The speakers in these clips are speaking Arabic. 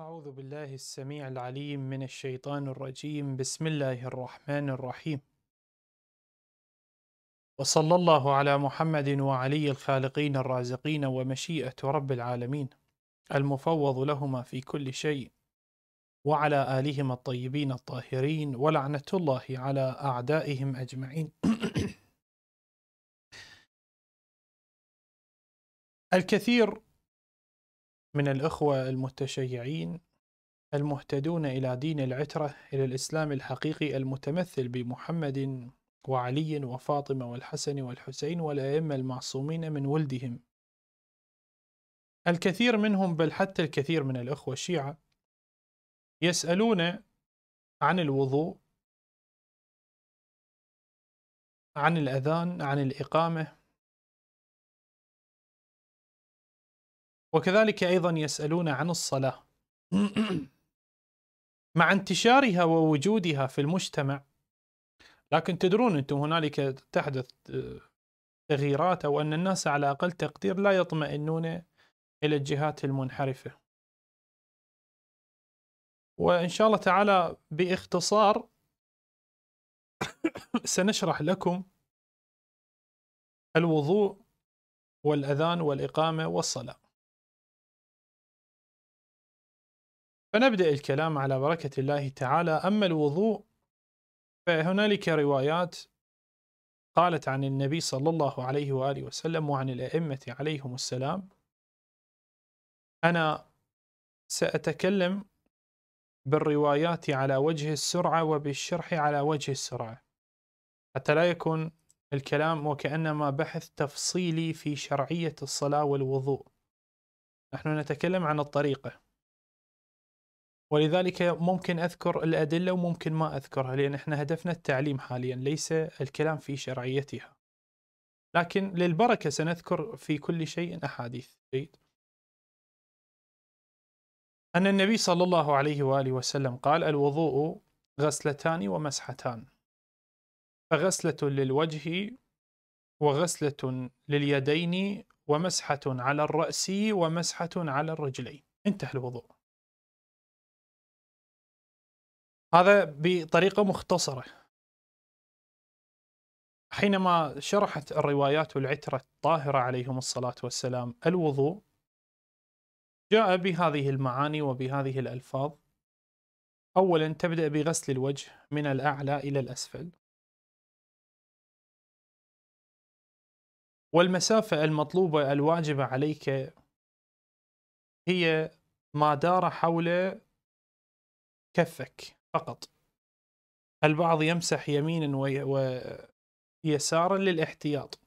أعوذ بالله السميع العليم من الشيطان الرجيم بسم الله الرحمن الرحيم وصلى الله على محمد وعلي الخالقين الرازقين ومشيئة رب العالمين المفوض لهما في كل شيء وعلى آلهما الطيبين الطاهرين ولعنة الله على أعدائهم أجمعين الكثير من الإخوة المتشيعين المهتدون إلى دين العترة إلى الإسلام الحقيقي المتمثل بمحمد وعلي وفاطمة والحسن والحسين والأئمة المعصومين من ولدهم الكثير منهم بل حتى الكثير من الإخوة الشيعة يسألون عن الوضوء عن الأذان عن الإقامة وكذلك ايضا يسالون عن الصلاه مع انتشارها ووجودها في المجتمع لكن تدرون انتم هنالك تحدث آه، تغييرات او ان الناس على اقل تقدير لا يطمئنون الى الجهات المنحرفه. وان شاء الله تعالى باختصار سنشرح لكم الوضوء والاذان والاقامه والصلاه. فنبدأ الكلام على بركة الله تعالى أما الوضوء فهنالك روايات قالت عن النبي صلى الله عليه وآله وسلم وعن الأئمة عليهم السلام أنا سأتكلم بالروايات على وجه السرعة وبالشرح على وجه السرعة حتى لا يكون الكلام وكأنما بحث تفصيلي في شرعية الصلاة والوضوء نحن نتكلم عن الطريقة ولذلك ممكن اذكر الادله وممكن ما اذكرها لان احنا هدفنا التعليم حاليا ليس الكلام في شرعيتها. لكن للبركه سنذكر في كل شيء احاديث، جيد؟ أن النبي صلى الله عليه وآله وسلم قال الوضوء غسلتان ومسحتان فغسلة للوجه وغسلة لليدين ومسحة على الرأس ومسحة على الرجلين انتهى الوضوء هذا بطريقة مختصرة حينما شرحت الروايات العترة الطاهرة عليهم الصلاة والسلام الوضوء جاء بهذه المعاني وبهذه الألفاظ أولا تبدأ بغسل الوجه من الأعلى إلى الأسفل والمسافة المطلوبة الواجبة عليك هي ما دار حول كفك فقط البعض يمسح يمينا ويسارا للاحتياط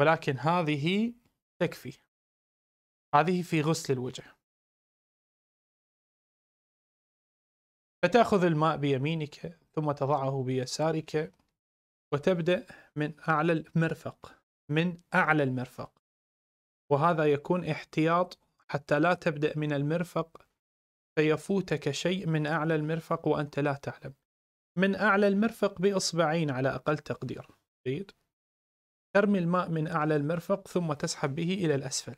ولكن هذه تكفي هذه في غسل الوجه فتأخذ الماء بيمينك ثم تضعه بيسارك وتبدأ من أعلى المرفق من أعلى المرفق وهذا يكون احتياط حتى لا تبدأ من المرفق فيفوتك شيء من أعلى المرفق وأنت لا تعلم من أعلى المرفق بإصبعين على أقل تقدير جيد ترمي الماء من أعلى المرفق ثم تسحب به إلى الأسفل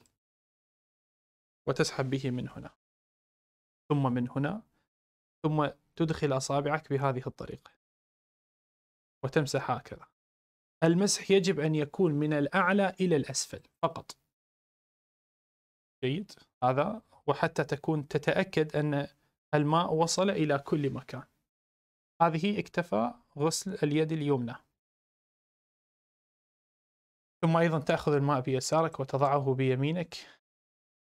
وتسحب به من هنا ثم من هنا ثم تدخل أصابعك بهذه الطريقة وتمسح هكذا المسح يجب أن يكون من الأعلى إلى الأسفل فقط جيد هذا وحتى تكون تتأكد أن الماء وصل إلى كل مكان هذه اكتفى غسل اليد اليمنى ثم أيضا تأخذ الماء بيسارك وتضعه بيمينك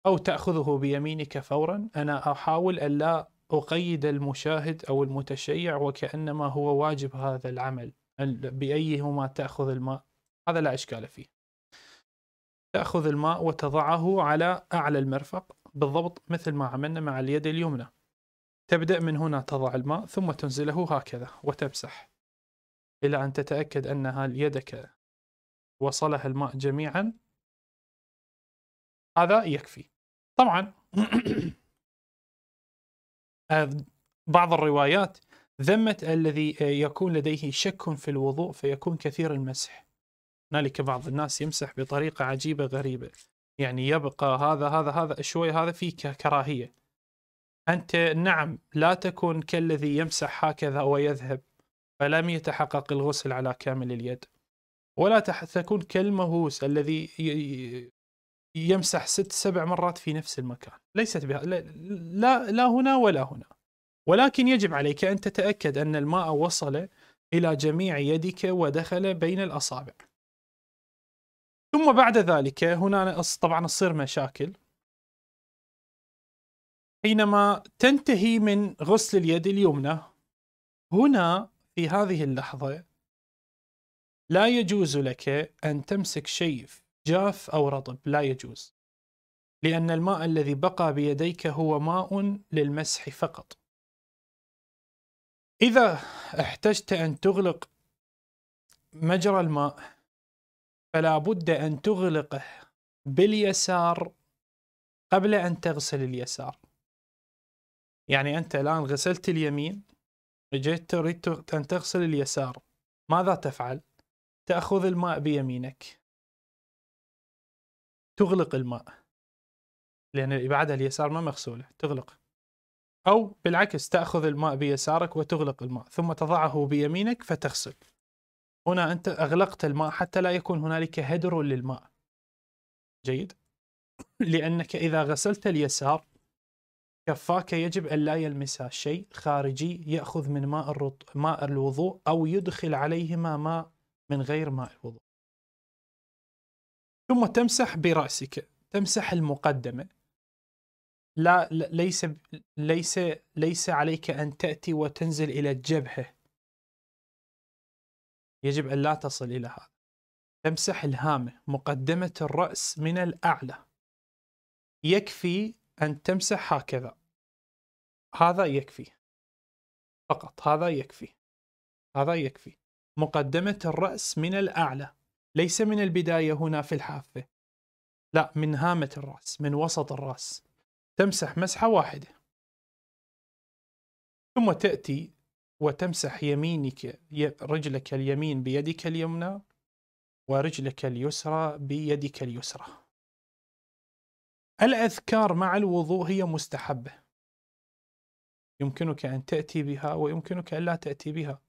أو تأخذه بيمينك فورا أنا أحاول ألا أقيد المشاهد أو المتشيع وكأنما هو واجب هذا العمل بأيهما تأخذ الماء هذا لا إشكال فيه تأخذ الماء وتضعه على أعلى المرفق بالضبط مثل ما عملنا مع اليد اليمنى تبدأ من هنا تضع الماء ثم تنزله هكذا وتمسح إلى أن تتأكد أنها يدك وصلها الماء جميعا هذا يكفي طبعا آه، بعض الروايات ذمت الذي يكون لديه شك في الوضوء فيكون كثير المسح هنالك بعض الناس يمسح بطريقة عجيبة غريبة يعني يبقى هذا هذا هذا شوي هذا فيه كراهيه انت نعم لا تكون كالذي يمسح هكذا ويذهب فلم يتحقق الغسل على كامل اليد ولا تكون كالمهوس الذي يمسح ست سبع مرات في نفس المكان ليست بها لا لا هنا ولا هنا ولكن يجب عليك ان تتاكد ان الماء وصل الى جميع يدك ودخل بين الاصابع ثم بعد ذلك هنا طبعا تصير مشاكل حينما تنتهي من غسل اليد اليمنى هنا في هذه اللحظة لا يجوز لك أن تمسك شيء جاف أو رطب لا يجوز لأن الماء الذي بقى بيديك هو ماء للمسح فقط إذا احتجت أن تغلق مجرى الماء فلا بد أن تغلقه باليسار قبل أن تغسل اليسار يعني أنت الآن غسلت اليمين جيت تريد أن تغسل اليسار ماذا تفعل؟ تأخذ الماء بيمينك تغلق الماء لأن بعد اليسار ما مغسولة تغلق أو بالعكس تأخذ الماء بيسارك وتغلق الماء ثم تضعه بيمينك فتغسل هنا أنت أغلقت الماء حتى لا يكون هنالك هدر للماء جيد لأنك إذا غسلت اليسار كفاك يجب أن لا يلمس شيء خارجي يأخذ من ماء الرط... ماء الوضوء أو يدخل عليهما ماء من غير ماء الوضوء ثم تمسح برأسك تمسح المقدمة لا ليس ليس ليس عليك أن تأتي وتنزل إلى الجبهة يجب أن لا تصل إلى هذا تمسح الهامة مقدمة الرأس من الأعلى يكفي أن تمسح هكذا هذا يكفي فقط هذا يكفي هذا يكفي مقدمة الرأس من الأعلى ليس من البداية هنا في الحافة لا من هامة الرأس من وسط الرأس تمسح مسحة واحدة ثم تأتي وتمسح يمينك رجلك اليمين بيدك اليمنى ورجلك اليسرى بيدك اليسرى الأذكار مع الوضوء هي مستحبة يمكنك أن تأتي بها ويمكنك أن لا تأتي بها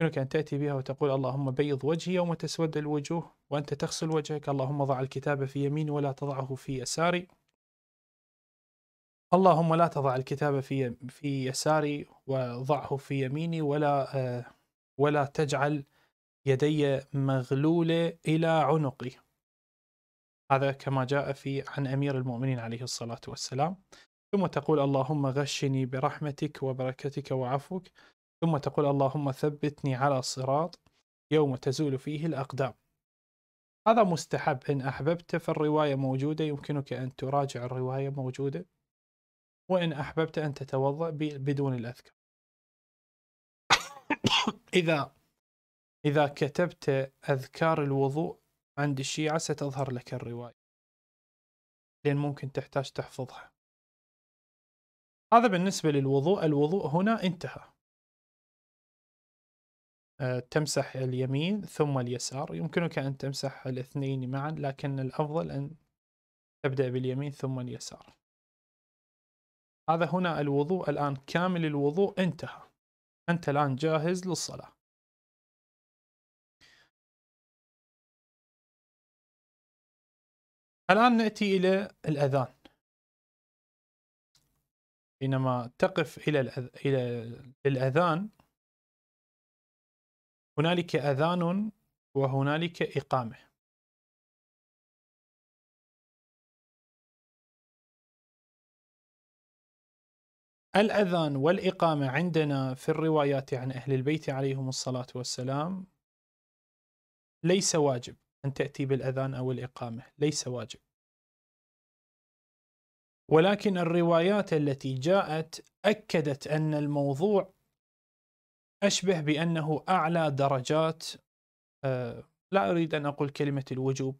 يمكنك أن تأتي بها وتقول اللهم بيض وجهي يوم تسود الوجوه وأنت تغسل وجهك اللهم ضع الكتاب في يميني ولا تضعه في يساري اللهم لا تضع الكتاب في في يساري وضعه في يميني ولا آه، ولا تجعل يدي مغلولة إلى عنقي هذا كما جاء في عن أمير المؤمنين عليه الصلاة والسلام ثم تقول اللهم غشني برحمتك وبركتك وعفوك ثم تقول اللهم ثبتني على صراط يوم تزول فيه الأقدام هذا مستحب إن أحببت فالرواية موجودة يمكنك أن تراجع الرواية موجودة وإن أحببت أن تتوضأ بدون الأذكار إذا إذا كتبت أذكار الوضوء عند الشيعة ستظهر لك الرواية لأن ممكن تحتاج تحفظها هذا بالنسبة للوضوء الوضوء هنا انتهى آه، تمسح اليمين ثم اليسار يمكنك أن تمسح الاثنين معا لكن الأفضل أن تبدأ باليمين ثم اليسار هذا هنا الوضوء الآن كامل الوضوء انتهى أنت الآن جاهز للصلاة الآن نأتي إلى الأذان حينما تقف إلى إلى الأذان هنالك أذان وهنالك إقامة الأذان والإقامة عندنا في الروايات عن أهل البيت عليهم الصلاة والسلام ليس واجب أن تأتي بالأذان أو الإقامة ليس واجب ولكن الروايات التي جاءت أكدت أن الموضوع أشبه بأنه أعلى درجات آه، لا أريد أن أقول كلمة الوجوب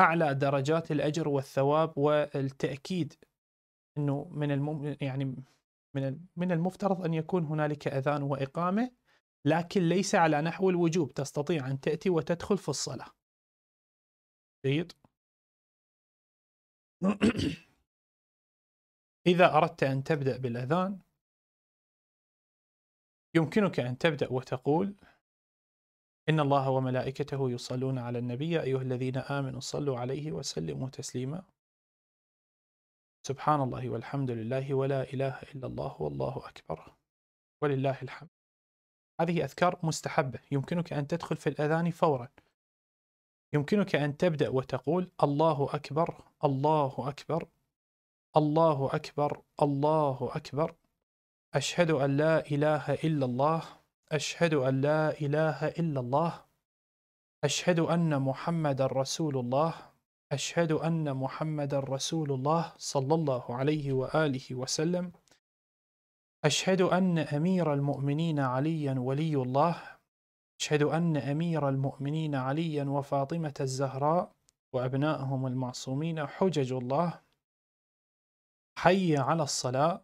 أعلى درجات الأجر والثواب والتأكيد انه من المم يعني من من المفترض ان يكون هنالك اذان واقامه لكن ليس على نحو الوجوب تستطيع ان تاتي وتدخل في الصلاه. جيد؟ اذا اردت ان تبدا بالاذان يمكنك ان تبدا وتقول إن الله وملائكته يصلون على النبي أيها الذين آمنوا صلوا عليه وسلموا تسليما سبحان الله والحمد لله ولا إله إلا الله والله أكبر ولله الحمد هذه أذكار مستحبة يمكنك أن تدخل في الأذان فورا يمكنك أن تبدأ وتقول الله أكبر الله أكبر الله أكبر الله أكبر أشهد أن لا إله إلا الله أشهد أن لا إله إلا الله أشهد أن محمد رسول الله أشهد أن محمد رسول الله صلى الله عليه وآله وسلم أشهد أن أمير المؤمنين عليا ولي الله أشهد أن أمير المؤمنين عليا وفاطمة الزهراء وأبنائهم المعصومين حجج الله حي على الصلاة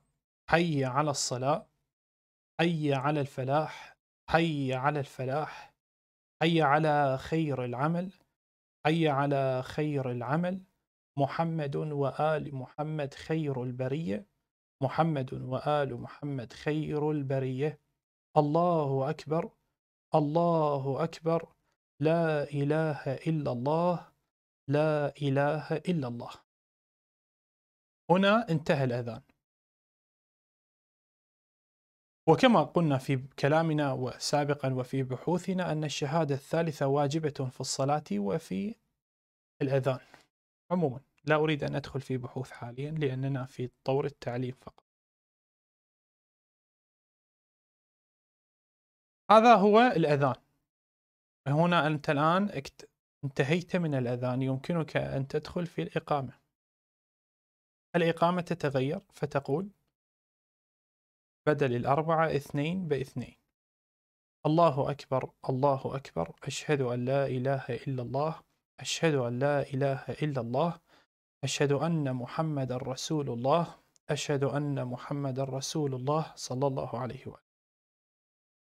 حي على الصلاة حي على الفلاح حي على الفلاح حي على خير العمل حي على خير العمل محمد وآل محمد خير البرية محمد وآل محمد خير البرية الله أكبر الله أكبر لا إله إلا الله لا إله إلا الله هنا انتهى الأذان وكما قلنا في كلامنا وسابقا وفي بحوثنا أن الشهادة الثالثة واجبة في الصلاة وفي الأذان عموما لا أريد أن أدخل في بحوث حاليا لأننا في طور التعليم فقط هذا هو الأذان هنا أنت الآن انتهيت من الأذان يمكنك أن تدخل في الإقامة الإقامة تتغير فتقول بدل الأربعة اثنين باثنين الله أكبر الله أكبر أشهد أن لا إله إلا الله أشهد أن لا إله إلا الله أشهد أن محمد رسول الله أشهد أن محمد رسول الله صلى الله عليه وآله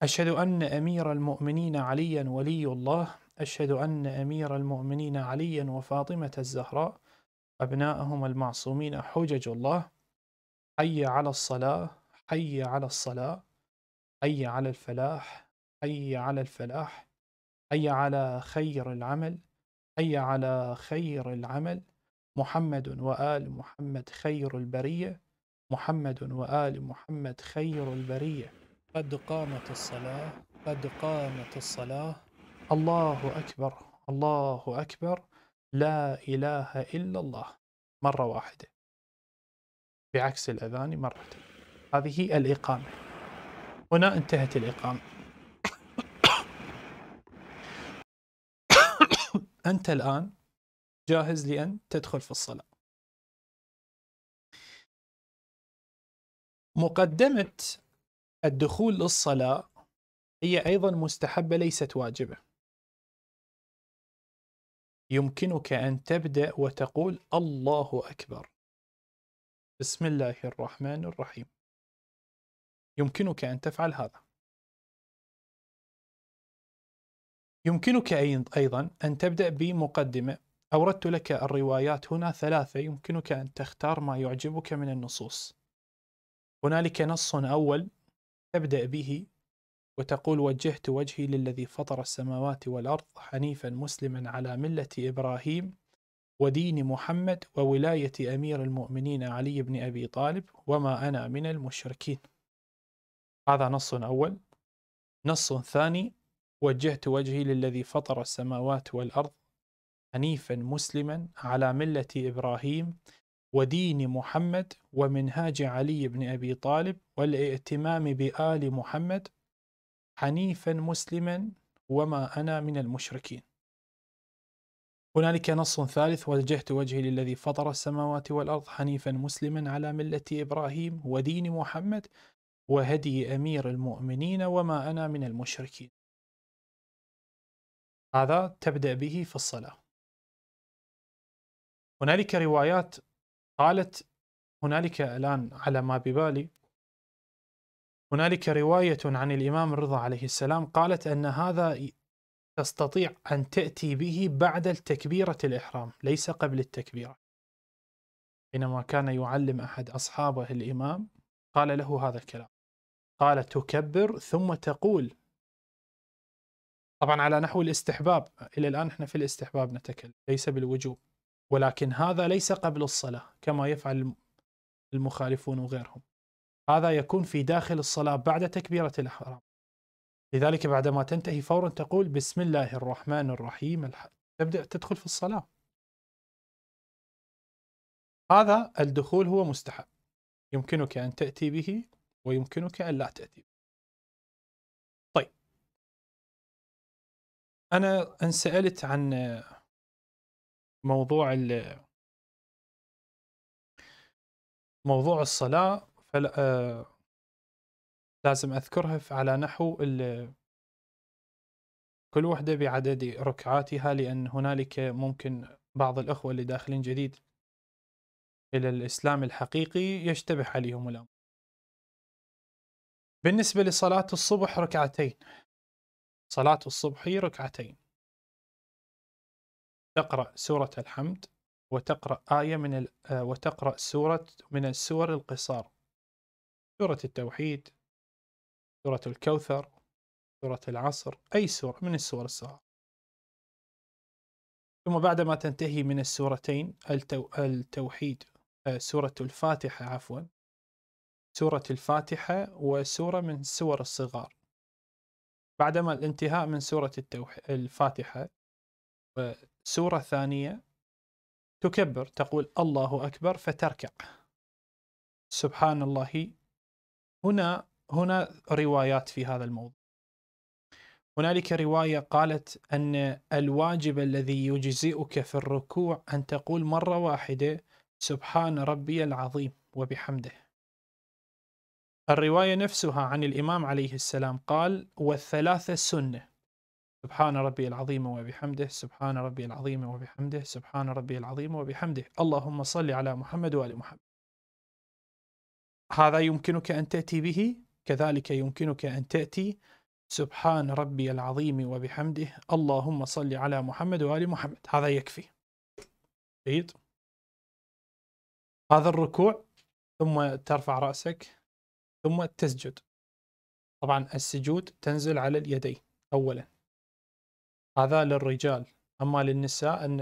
أشهد أن أمير المؤمنين عليا ولي الله أشهد أن أمير المؤمنين عليا وفاطمة الزهراء أبناءهم المعصومين حجج الله حي على الصلاة حي على الصلاة حي على الفلاح حي على الفلاح حي على خير العمل حي على خير العمل محمد وآل محمد خير البرية محمد وآل محمد خير البرية قد قامت الصلاة قد قامت الصلاة الله أكبر الله أكبر لا إله إلا الله مرة واحدة بعكس الأذان مرتين هذه الإقامة هنا انتهت الإقامة أنت الآن جاهز لأن تدخل في الصلاة مقدمة الدخول للصلاة هي أيضا مستحبة ليست واجبة يمكنك أن تبدأ وتقول الله أكبر بسم الله الرحمن الرحيم يمكنك أن تفعل هذا يمكنك أيضا أن تبدأ بمقدمة أوردت لك الروايات هنا ثلاثة يمكنك أن تختار ما يعجبك من النصوص هنالك نص أول تبدأ به وتقول وجهت وجهي للذي فطر السماوات والأرض حنيفا مسلما على ملة إبراهيم ودين محمد وولاية أمير المؤمنين علي بن أبي طالب وما أنا من المشركين هذا نص أول نص ثاني وجهت وجهي للذي فطر السماوات والأرض حنيفا مسلما على ملة إبراهيم ودين محمد ومنهاج علي بن أبي طالب والائتمام بآل محمد حنيفا مسلما وما أنا من المشركين هنالك نص ثالث وجهت وجهي للذي فطر السماوات والأرض حنيفا مسلما على ملة إبراهيم ودين محمد وهدي أمير المؤمنين وما أنا من المشركين هذا تبدأ به في الصلاة هنالك روايات قالت هنالك الآن على ما ببالي هنالك رواية عن الإمام الرضا عليه السلام قالت أن هذا تستطيع أن تأتي به بعد التكبيرة الإحرام ليس قبل التكبيرة حينما كان يعلم أحد أصحابه الإمام قال له هذا الكلام قال تكبر ثم تقول طبعا على نحو الاستحباب الى الان احنا في الاستحباب نتكلم ليس بالوجوب ولكن هذا ليس قبل الصلاه كما يفعل المخالفون وغيرهم هذا يكون في داخل الصلاه بعد تكبيره الاحرام لذلك بعدما تنتهي فورا تقول بسم الله الرحمن الرحيم تبدا تدخل في الصلاه هذا الدخول هو مستحب يمكنك ان تاتي به ويمكنك ألا تأتي طيب أنا انسألت عن موضوع ال موضوع الصلاة فل- آه لازم أذكرها على نحو ال- كل وحدة بعدد ركعاتها لأن هنالك ممكن بعض الأخوة اللي داخلين جديد إلى الإسلام الحقيقي يشتبه عليهم الأمر بالنسبة لصلاة الصبح ركعتين صلاة الصبح ركعتين تقرأ سورة الحمد وتقرأ آية من ال... آه، وتقرأ سورة من السور القصار سورة التوحيد سورة الكوثر سورة العصر أي سورة من السور الصغار ثم بعدما تنتهي من السورتين التو... التوحيد آه، سورة الفاتحة عفوا سورة الفاتحة وسورة من سور الصغار بعدما الانتهاء من سورة التوح... الفاتحة وسورة ثانية تكبر تقول الله أكبر فتركع سبحان الله هنا هنا روايات في هذا الموضوع هنالك رواية قالت أن الواجب الذي يجزئك في الركوع أن تقول مرة واحدة سبحان ربي العظيم وبحمده الرواية نفسها عن الإمام عليه السلام قال والثلاثة سنة سبحان ربي العظيم وبحمده سبحان ربي العظيم وبحمده سبحان ربي العظيم وبحمده اللهم صل على محمد وآل محمد هذا يمكنك أن تأتي به كذلك يمكنك أن تأتي سبحان ربي العظيم وبحمده اللهم صل على محمد وآل محمد هذا يكفي جيد هذا الركوع ثم ترفع رأسك ثم تسجد طبعا السجود تنزل على اليدين أولا هذا للرجال أما للنساء أن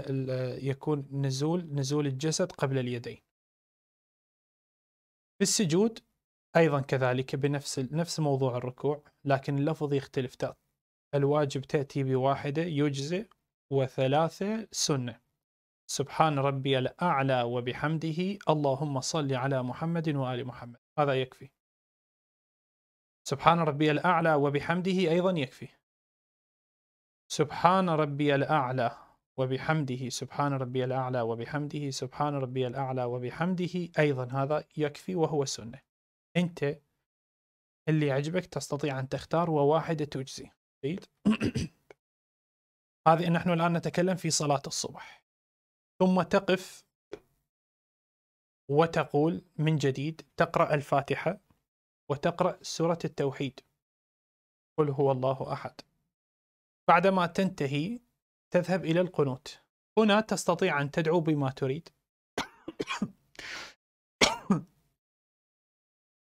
يكون نزول نزول الجسد قبل اليدين في السجود أيضا كذلك بنفس نفس موضوع الركوع لكن اللفظ يختلف الواجب تأتي بواحدة يجزئ وثلاثة سنة سبحان ربي الأعلى وبحمده اللهم صل على محمد وآل محمد هذا يكفي سبحان ربي الأعلى وبحمده أيضا يكفي سبحان ربي الأعلى وبحمده سبحان ربي الأعلى وبحمده سبحان ربي الأعلى وبحمده أيضا هذا يكفي وهو سنة أنت اللي يعجبك تستطيع أن تختار وواحدة تجزي جيد هذه نحن الآن نتكلم في صلاة الصبح ثم تقف وتقول من جديد تقرأ الفاتحة وتقرأ سورة التوحيد قل هو الله أحد بعدما تنتهي تذهب إلى القنوت هنا تستطيع أن تدعو بما تريد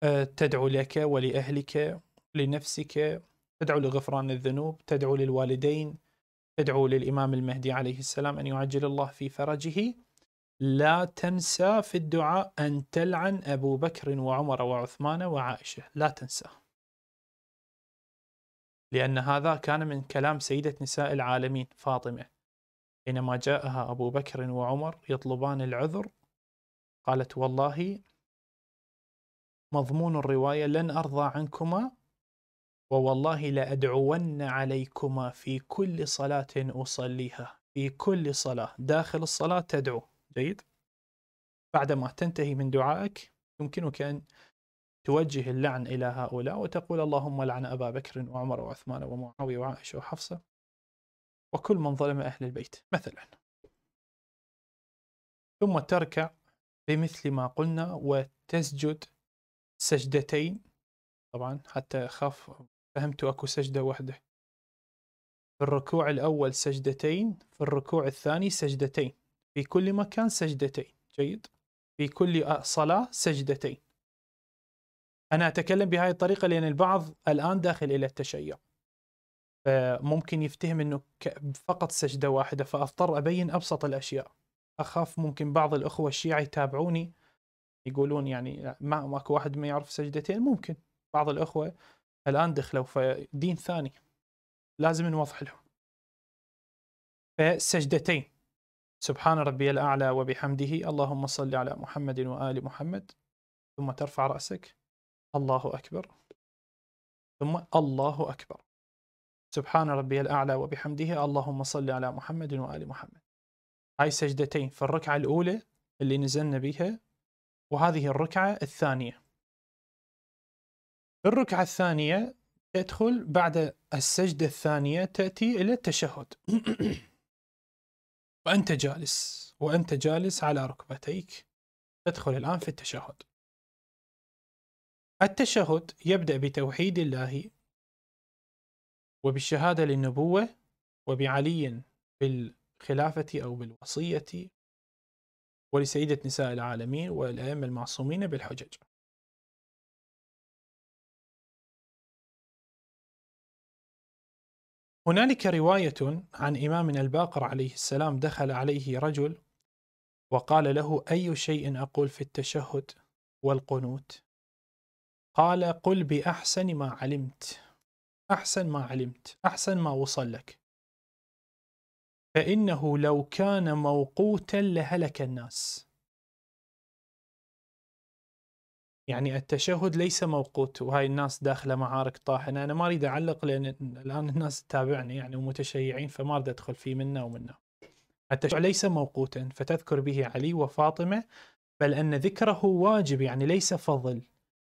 تدعو لك ولأهلك لنفسك تدعو لغفران الذنوب تدعو للوالدين تدعو للإمام المهدي عليه السلام أن يعجل الله في فرجه لا تنسى في الدعاء أن تلعن أبو بكر وعمر وعثمان وعائشة لا تنسى لأن هذا كان من كلام سيدة نساء العالمين فاطمة حينما جاءها أبو بكر وعمر يطلبان العذر قالت والله مضمون الرواية لن أرضى عنكما ووالله لأدعون عليكما في كل صلاة أصليها في كل صلاة داخل الصلاة تدعو جيد بعدما تنتهي من دعائك يمكنك أن توجه اللعن إلى هؤلاء وتقول اللهم لعن أبا بكر وعمر وعثمان ومعاوية وعائشة وحفصة وكل من ظلم أهل البيت مثلا ثم تركع بمثل ما قلنا وتسجد سجدتين طبعا حتى أخاف فهمت أكو سجدة واحدة في الركوع الأول سجدتين في الركوع الثاني سجدتين في كل مكان سجدتين جيد في كل صلاة سجدتين أنا أتكلم بهذه الطريقة لأن البعض الآن داخل إلى التشيع فممكن يفتهم أنه فقط سجدة واحدة فأضطر أبين أبسط الأشياء أخاف ممكن بعض الأخوة الشيعة يتابعوني يقولون يعني ما ماكو واحد ما يعرف سجدتين ممكن بعض الأخوة الآن دخلوا فدين ثاني لازم نوضح لهم فسجدتين سبحان ربي الأعلى وبحمده اللهم صل على محمد وآل محمد ثم ترفع رأسك الله أكبر ثم الله أكبر سبحان ربي الأعلى وبحمده اللهم صل على محمد وآل محمد هاي سجدتين في الركعة الأولى اللي نزلنا بها وهذه الركعة الثانية الركعة الثانية تدخل بعد السجدة الثانية تأتي إلى التشهد وأنت جالس وأنت جالس على ركبتيك تدخل الآن في التشهد التشهد يبدأ بتوحيد الله وبالشهادة للنبوة وبعلي بالخلافة أو بالوصية ولسيدة نساء العالمين والأئمة المعصومين بالحجج هنالك رواية عن إمامنا الباقر عليه السلام دخل عليه رجل وقال له أي شيء أقول في التشهد والقنوت قال قل بأحسن ما علمت أحسن ما علمت أحسن ما وصل لك فإنه لو كان موقوتا لهلك الناس يعني التشهد ليس موقوت وهاي الناس داخله معارك طاحنه انا ما اريد اعلق لان الان الناس تتابعني يعني ومتشيعين فما اريد ادخل فيه منا ومنا التشهد ليس موقوتا فتذكر به علي وفاطمه بل ان ذكره واجب يعني ليس فضل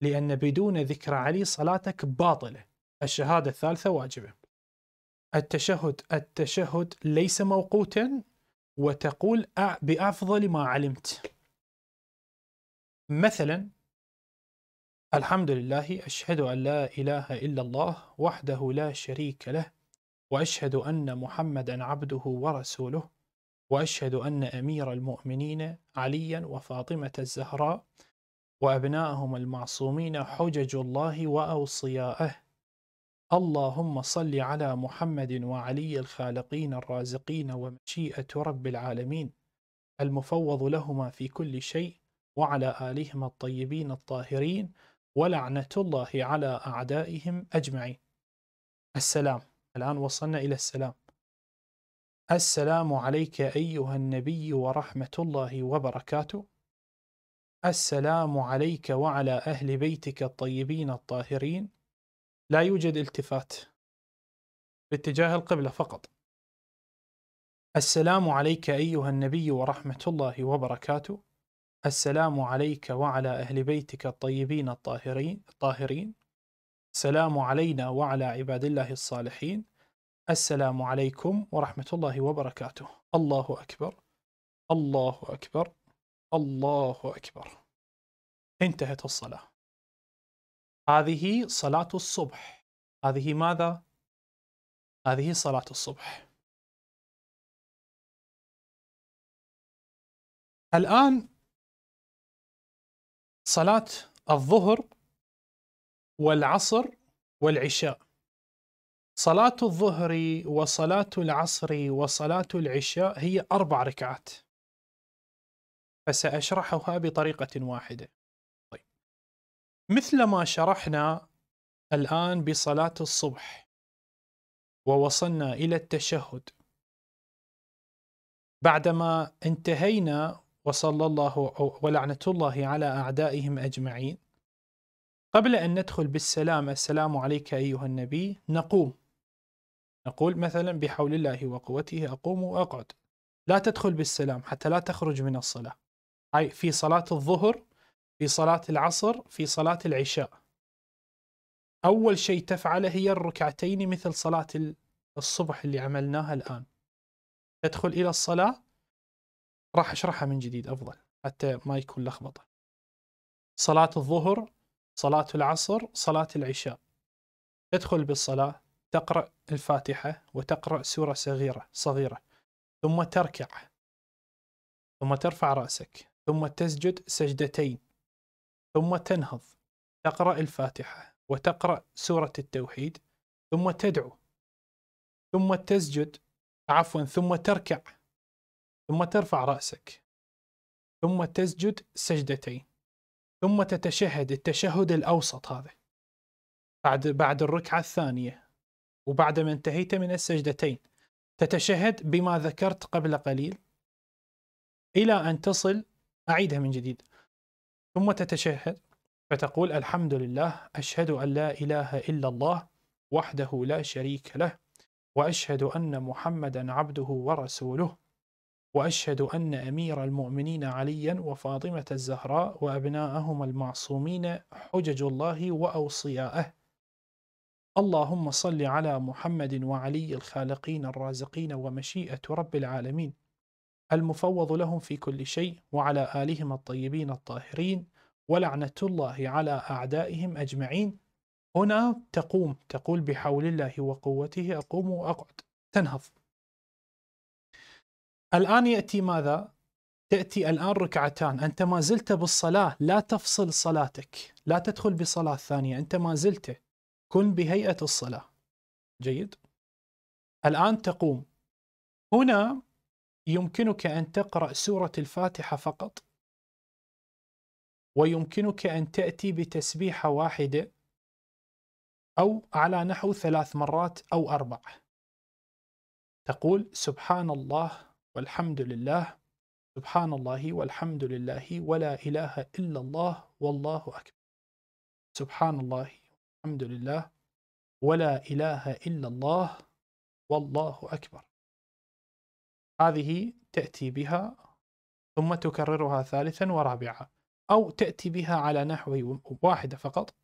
لان بدون ذكر علي صلاتك باطله الشهاده الثالثه واجبه التشهد التشهد ليس موقوتا وتقول بافضل ما علمت مثلا الحمد لله أشهد أن لا إله إلا الله وحده لا شريك له وأشهد أن محمدا عبده ورسوله وأشهد أن أمير المؤمنين عليا وفاطمة الزهراء وأبنائهم المعصومين حجج الله وأوصياءه اللهم صل على محمد وعلي الخالقين الرازقين ومشيئة رب العالمين المفوض لهما في كل شيء وعلى آلهما الطيبين الطاهرين ولعنة الله على أعدائهم أجمعين السلام الآن وصلنا إلى السلام السلام عليك أيها النبي ورحمة الله وبركاته السلام عليك وعلى أهل بيتك الطيبين الطاهرين لا يوجد التفات باتجاه القبلة فقط السلام عليك أيها النبي ورحمة الله وبركاته السلام عليك وعلى أهل بيتك الطيبين الطاهرين الطاهرين السلام علينا وعلى عباد الله الصالحين السلام عليكم ورحمة الله وبركاته الله أكبر الله أكبر الله أكبر انتهت الصلاة هذه صلاة الصبح هذه ماذا؟ هذه صلاة الصبح الآن صلاة الظهر والعصر والعشاء صلاة الظهر وصلاة العصر وصلاة العشاء هي أربع ركعات فسأشرحها بطريقة واحدة طيب مثل ما شرحنا الآن بصلاة الصبح ووصلنا إلى التشهد بعدما انتهينا وصلى الله ولعنة الله على أعدائهم أجمعين قبل أن ندخل بالسلام السلام عليك أيها النبي نقوم نقول مثلا بحول الله وقوته أقوم وأقعد لا تدخل بالسلام حتى لا تخرج من الصلاة هاي في صلاة الظهر في صلاة العصر في صلاة العشاء أول شيء تفعله هي الركعتين مثل صلاة الصبح اللي عملناها الآن تدخل إلى الصلاة راح اشرحها من جديد افضل حتى ما يكون لخبطه صلاه الظهر صلاه العصر صلاه العشاء تدخل بالصلاه تقرا الفاتحه وتقرا سوره صغيره صغيره ثم تركع ثم ترفع راسك ثم تسجد سجدتين ثم تنهض تقرا الفاتحه وتقرا سوره التوحيد ثم تدعو ثم تسجد عفوا ثم تركع ثم ترفع رأسك ثم تسجد سجدتين ثم تتشهد التشهد الأوسط هذا بعد بعد الركعة الثانية وبعد ما انتهيت من السجدتين تتشهد بما ذكرت قبل قليل إلى أن تصل أعيدها من جديد ثم تتشهد فتقول الحمد لله أشهد أن لا إله إلا الله وحده لا شريك له وأشهد أن محمدا عبده ورسوله واشهد ان امير المؤمنين عليا وفاطمه الزهراء وابناءهما المعصومين حجج الله واوصياءه اللهم صل على محمد وعلي الخالقين الرازقين ومشيئه رب العالمين المفوض لهم في كل شيء وعلى الهم الطيبين الطاهرين ولعنه الله على اعدائهم اجمعين هنا تقوم تقول بحول الله وقوته اقوم واقعد تنهض الآن يأتي ماذا؟ تأتي الآن ركعتان أنت ما زلت بالصلاة لا تفصل صلاتك لا تدخل بصلاة ثانية أنت ما زلت كن بهيئة الصلاة جيد؟ الآن تقوم هنا يمكنك أن تقرأ سورة الفاتحة فقط ويمكنك أن تأتي بتسبيحة واحدة أو على نحو ثلاث مرات أو أربع تقول سبحان الله والحمد لله سبحان الله والحمد لله ولا إله إلا الله والله أكبر سبحان الله والحمد لله ولا إله إلا الله والله أكبر هذه تأتي بها ثم تكررها ثالثا ورابعا أو تأتي بها على نحو واحدة فقط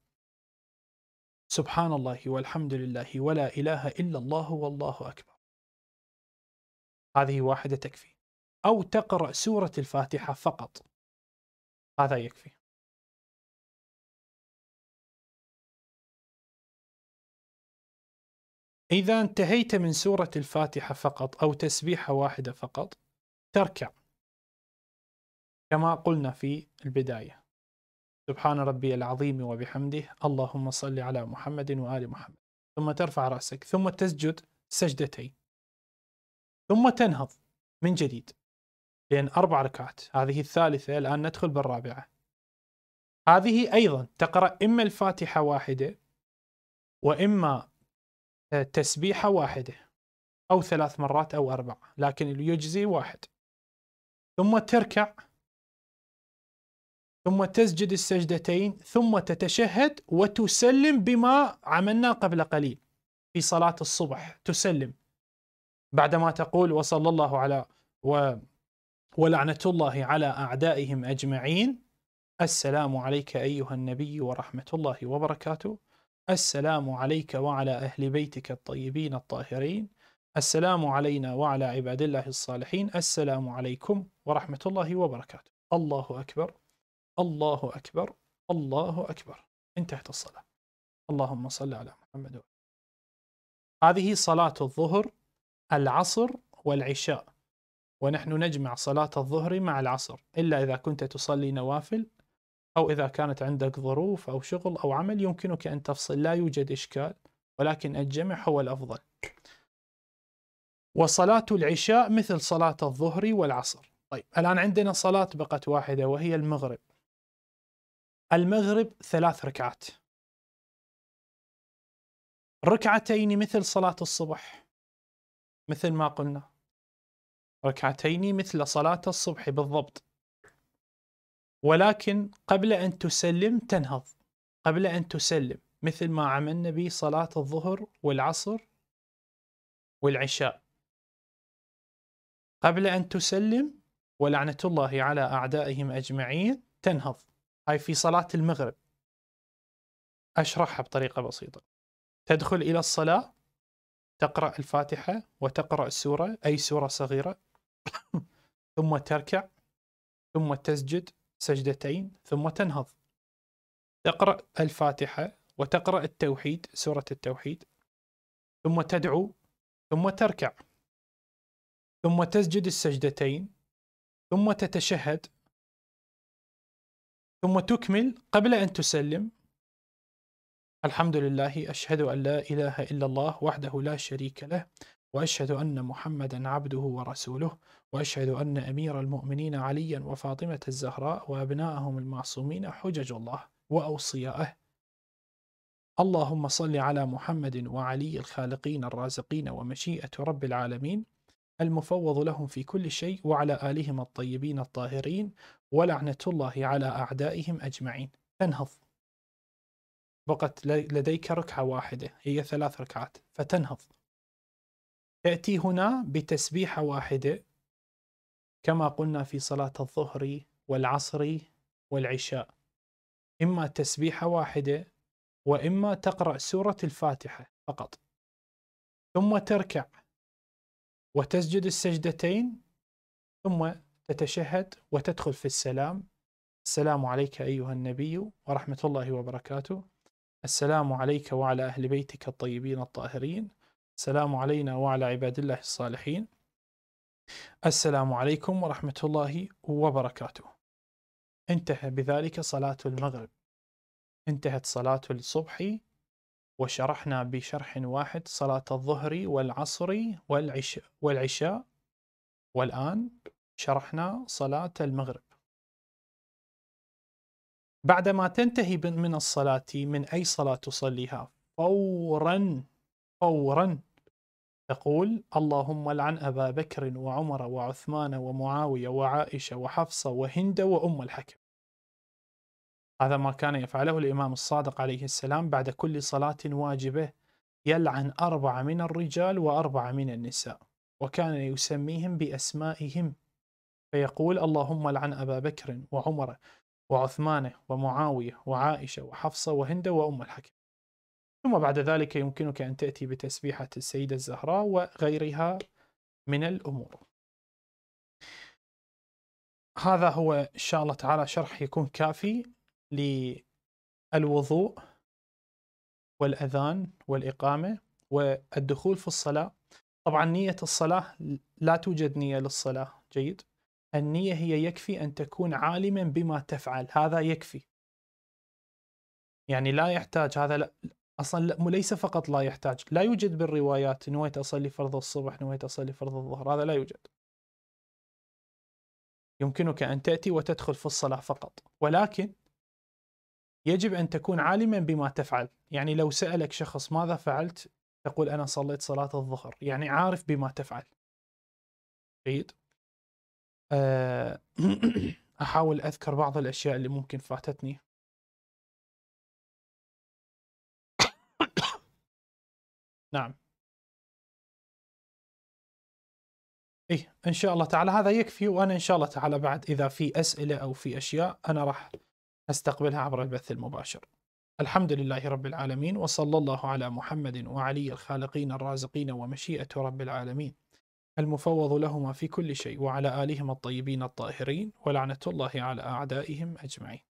سبحان الله والحمد لله ولا إله إلا الله والله أكبر هذه واحدة تكفي أو تقرأ سورة الفاتحة فقط هذا يكفي إذا انتهيت من سورة الفاتحة فقط أو تسبيحة واحدة فقط تركع كما قلنا في البداية سبحان ربي العظيم وبحمده اللهم صل على محمد وآل محمد ثم ترفع رأسك ثم تسجد سجدتين ثم تنهض من جديد لأن أربع ركعات هذه الثالثة الآن ندخل بالرابعة هذه أيضا تقرأ إما الفاتحة واحدة وإما آه، تسبيحة واحدة أو ثلاث مرات أو أربع لكن يجزي واحد ثم تركع ثم تسجد السجدتين ثم تتشهد وتسلم بما عملنا قبل قليل في صلاة الصبح تسلم بعدما تقول وصلى الله على و ولعنة الله على أعدائهم أجمعين السلام عليك أيها النبي ورحمة الله وبركاته السلام عليك وعلى أهل بيتك الطيبين الطاهرين السلام علينا وعلى عباد الله الصالحين السلام عليكم ورحمة الله وبركاته الله أكبر الله أكبر الله أكبر انتهت الصلاة اللهم صل على محمد هذه صلاة الظهر العصر والعشاء ونحن نجمع صلاة الظهر مع العصر إلا إذا كنت تصلي نوافل أو إذا كانت عندك ظروف أو شغل أو عمل يمكنك أن تفصل لا يوجد إشكال ولكن الجمع هو الأفضل وصلاة العشاء مثل صلاة الظهر والعصر طيب الآن عندنا صلاة بقت واحدة وهي المغرب المغرب ثلاث ركعات ركعتين مثل صلاة الصبح مثل ما قلنا ركعتين مثل صلاة الصبح بالضبط ولكن قبل أن تسلم تنهض قبل أن تسلم مثل ما عملنا بصلاة الظهر والعصر والعشاء قبل أن تسلم ولعنة الله على أعدائهم أجمعين تنهض هاي في صلاة المغرب أشرحها بطريقة بسيطة تدخل إلى الصلاة تقرأ الفاتحة وتقرأ السوره أي سورة صغيرة ثم تركع ثم تسجد سجدتين ثم تنهض تقرأ الفاتحة وتقرأ التوحيد سورة التوحيد ثم تدعو ثم تركع ثم تسجد السجدتين ثم تتشهد ثم تكمل قبل أن تسلم الحمد لله أشهد أن لا إله إلا الله وحده لا شريك له وأشهد أن محمدا عبده ورسوله وأشهد أن أمير المؤمنين عليا وفاطمة الزهراء وأبنائهم المعصومين حجج الله وأوصياءه اللهم صل على محمد وعلي الخالقين الرازقين ومشيئة رب العالمين المفوض لهم في كل شيء وعلى آلهم الطيبين الطاهرين ولعنة الله على أعدائهم أجمعين تنهض بقت لديك ركعة واحدة هي ثلاث ركعات فتنهض تأتي هنا بتسبيحة واحدة كما قلنا في صلاة الظهر والعصر والعشاء إما تسبيحة واحدة وإما تقرأ سورة الفاتحة فقط ثم تركع وتسجد السجدتين ثم تتشهد وتدخل في السلام السلام عليك أيها النبي ورحمة الله وبركاته السلام عليك وعلى أهل بيتك الطيبين الطاهرين السلام علينا وعلى عباد الله الصالحين السلام عليكم ورحمة الله وبركاته انتهى بذلك صلاة المغرب انتهت صلاة الصبح وشرحنا بشرح واحد صلاة الظهر والعصر والعشاء, والعشاء والآن شرحنا صلاة المغرب بعدما تنتهي من الصلاة من أي صلاة تصليها فورا فورا تقول اللهم لعن أبا بكر وعمر وعثمان ومعاوية وعائشة وحفصة وهند وأم الحكم هذا ما كان يفعله الإمام الصادق عليه السلام بعد كل صلاة واجبة يلعن أربعة من الرجال وأربعة من النساء وكان يسميهم بأسمائهم فيقول اللهم لعن أبا بكر وعمر وعثمان ومعاوية وعائشة وحفصة وهند وأم الحكم ثم بعد ذلك يمكنك أن تأتي بتسبيحة السيدة الزهراء وغيرها من الأمور هذا هو إن شاء الله تعالى شرح يكون كافي للوضوء والأذان والإقامة والدخول في الصلاة طبعا نية الصلاة لا توجد نية للصلاة جيد النية هي يكفي أن تكون عالما بما تفعل هذا يكفي يعني لا يحتاج هذا لا اصلا ليس فقط لا يحتاج لا يوجد بالروايات نويت اصلي فرض الصبح نويت اصلي فرض الظهر هذا لا يوجد يمكنك ان تاتي وتدخل في الصلاه فقط ولكن يجب ان تكون عالما بما تفعل يعني لو سالك شخص ماذا فعلت تقول انا صليت صلاه الظهر يعني عارف بما تفعل جيد آه، احاول اذكر بعض الاشياء اللي ممكن فاتتني نعم ايه ان شاء الله تعالى هذا يكفي وانا ان شاء الله تعالى بعد اذا في اسئله او في اشياء انا راح استقبلها عبر البث المباشر الحمد لله رب العالمين وصلى الله على محمد وعلي الخالقين الرازقين ومشيئه رب العالمين المفوض لهما في كل شيء وعلى آلهما الطيبين الطاهرين ولعنة الله على أعدائهم أجمعين